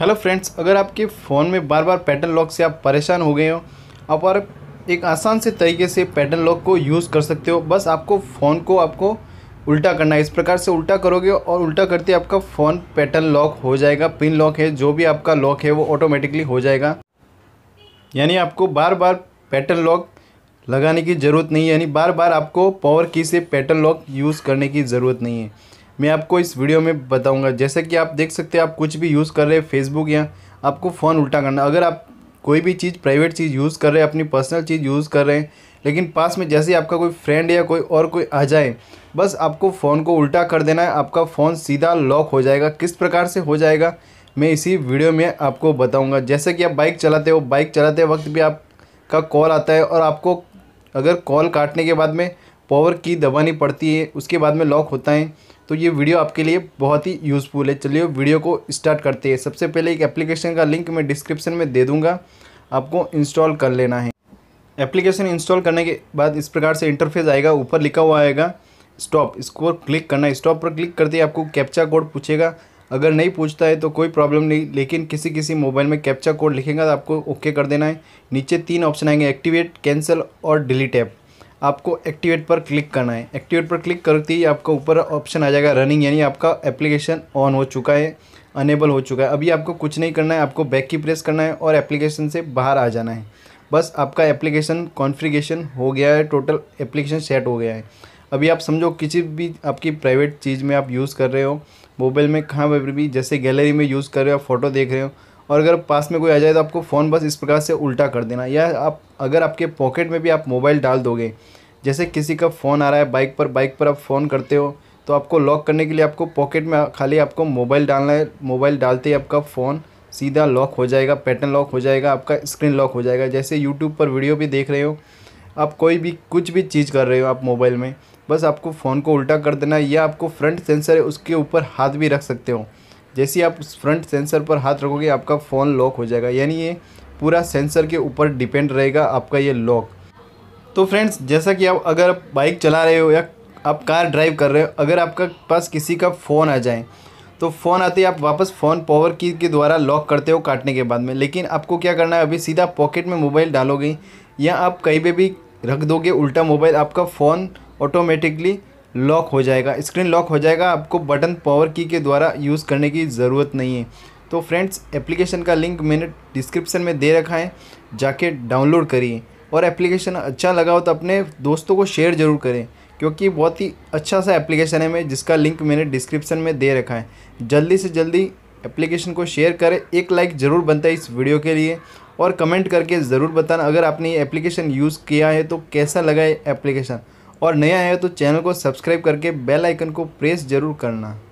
hello friends अगर आपके phone में बार बार पैटर्न लॉक से आप परेशान हो गए हो आप और एक आसान से तरीके से पैटर्न लॉक को यूज़ कर सकते हो बस आपको फ़ोन को आपको उल्टा करना है इस प्रकार से उल्टा करोगे और उल्टा करते आपका फ़ोन पैटर्न लॉक हो जाएगा पिन लॉक है जो भी आपका लॉक है वो ऑटोमेटिकली हो जाएगा यानी आपको बार बार पैटर्न लॉक लगाने की ज़रूरत नहीं है यानी बार बार आपको पावर की से पैटर्न लॉक यूज़ करने की ज़रूरत नहीं है मैं आपको इस वीडियो में बताऊंगा जैसे कि आप देख सकते हैं आप कुछ भी यूज़ कर रहे हैं फेसबुक या आपको फ़ोन उल्टा करना अगर आप कोई भी चीज़ प्राइवेट चीज़ यूज़ कर रहे हैं अपनी पर्सनल चीज़ यूज़ कर रहे हैं लेकिन पास में जैसे आपका कोई फ्रेंड या कोई और कोई आ जाए बस आपको फ़ोन को उल्टा कर देना है आपका फ़ोन सीधा लॉक हो जाएगा किस प्रकार से हो जाएगा मैं इसी वीडियो में आपको बताऊंगा जैसे कि आप बाइक चलाते हो बाइक चलाते वक्त भी आपका कॉल आता है और आपको अगर कॉल काटने के बाद में पावर की दबानी पड़ती है उसके बाद में लॉक होता है तो ये वीडियो आपके लिए बहुत ही यूज़फुल है चलिए वीडियो को स्टार्ट करते हैं सबसे पहले एक एप्लीकेशन का लिंक मैं डिस्क्रिप्शन में दे दूँगा आपको इंस्टॉल कर लेना है एप्लीकेशन इंस्टॉल करने के बाद इस प्रकार से इंटरफेस आएगा ऊपर लिखा हुआ आएगा स्टॉप इसको क्लिक करना है स्टॉप पर क्लिक करते ही आपको कैप्चा कोड पूछेगा अगर नहीं पूछता है तो कोई प्रॉब्लम नहीं लेकिन किसी किसी मोबाइल में कैप्चा कोड लिखेगा तो आपको ओके कर देना है नीचे तीन ऑप्शन आएंगे एक्टिवेट कैंसिल और डिलीट ऐप आपको एक्टिवेट पर क्लिक करना है एक्टिवेट पर क्लिक करते ही आपका ऊपर ऑप्शन आ जाएगा रनिंग यानी आपका एप्लीकेशन ऑन हो चुका है अनेबल हो चुका है अभी आपको कुछ नहीं करना है आपको बैक की प्रेस करना है और एप्लीकेशन से बाहर आ जाना है बस आपका एप्लीकेशन कॉन्फ़िगरेशन हो गया है टोटल एप्लीकेशन सेट हो गया है अभी आप समझो किसी भी आपकी प्राइवेट चीज़ में आप यूज़ कर रहे हो मोबाइल में कहाँ पर भी जैसे गैलरी में यूज़ कर रहे हो फोटो देख रहे हो और अगर पास में कोई आ जाए तो आपको फ़ोन बस इस प्रकार से उल्टा कर देना या आप अगर आपके पॉकेट में भी आप मोबाइल डाल दोगे जैसे किसी का फ़ोन आ रहा है बाइक पर बाइक पर आप फ़ोन करते हो तो आपको लॉक करने के लिए आपको पॉकेट में खाली आपको मोबाइल डालना है मोबाइल डालते ही आपका फ़ोन सीधा लॉक हो जाएगा पैटर्न लॉक हो जाएगा आपका स्क्रीन लॉक हो जाएगा जैसे यूट्यूब पर वीडियो भी देख रहे हो आप कोई भी कुछ भी चीज़ कर रहे हो आप मोबाइल में बस आपको फ़ोन को उल्टा कर देना या आपको फ्रंट सेंसर है उसके ऊपर हाथ भी रख सकते हो जैसे ही आप उस फ्रंट सेंसर पर हाथ रखोगे आपका फ़ोन लॉक हो जाएगा यानी ये पूरा सेंसर के ऊपर डिपेंड रहेगा आपका ये लॉक तो फ्रेंड्स जैसा कि आप अगर बाइक चला रहे हो या आप कार ड्राइव कर रहे हो अगर आपका पास किसी का फ़ोन आ जाए तो फ़ोन आते ही आप वापस फ़ोन पावर की के द्वारा लॉक करते हो काटने के बाद में लेकिन आपको क्या करना है अभी सीधा पॉकेट में मोबाइल डालोगे या आप कहीं पर भी रख दोगे उल्टा मोबाइल आपका फ़ोन ऑटोमेटिकली लॉक हो जाएगा स्क्रीन लॉक हो जाएगा आपको बटन पावर की के द्वारा यूज़ करने की ज़रूरत नहीं है तो फ्रेंड्स एप्लीकेशन का लिंक मैंने डिस्क्रिप्शन में दे रखा है जाके डाउनलोड करिए और एप्लीकेशन अच्छा लगा हो तो अपने दोस्तों को शेयर ज़रूर करें क्योंकि बहुत ही अच्छा सा एप्लीकेशन है मैं जिसका लिंक मैंने डिस्क्रिप्शन में दे रखा है जल्दी से जल्दी एप्लीकेशन को शेयर करें एक लाइक ज़रूर बनता है इस वीडियो के लिए और कमेंट करके ज़रूर बताना अगर आपने ये एप्लीकेशन यूज़ किया है तो कैसा लगा है एप्लीकेशन और नया है तो चैनल को सब्सक्राइब करके बेल आइकन को प्रेस जरूर करना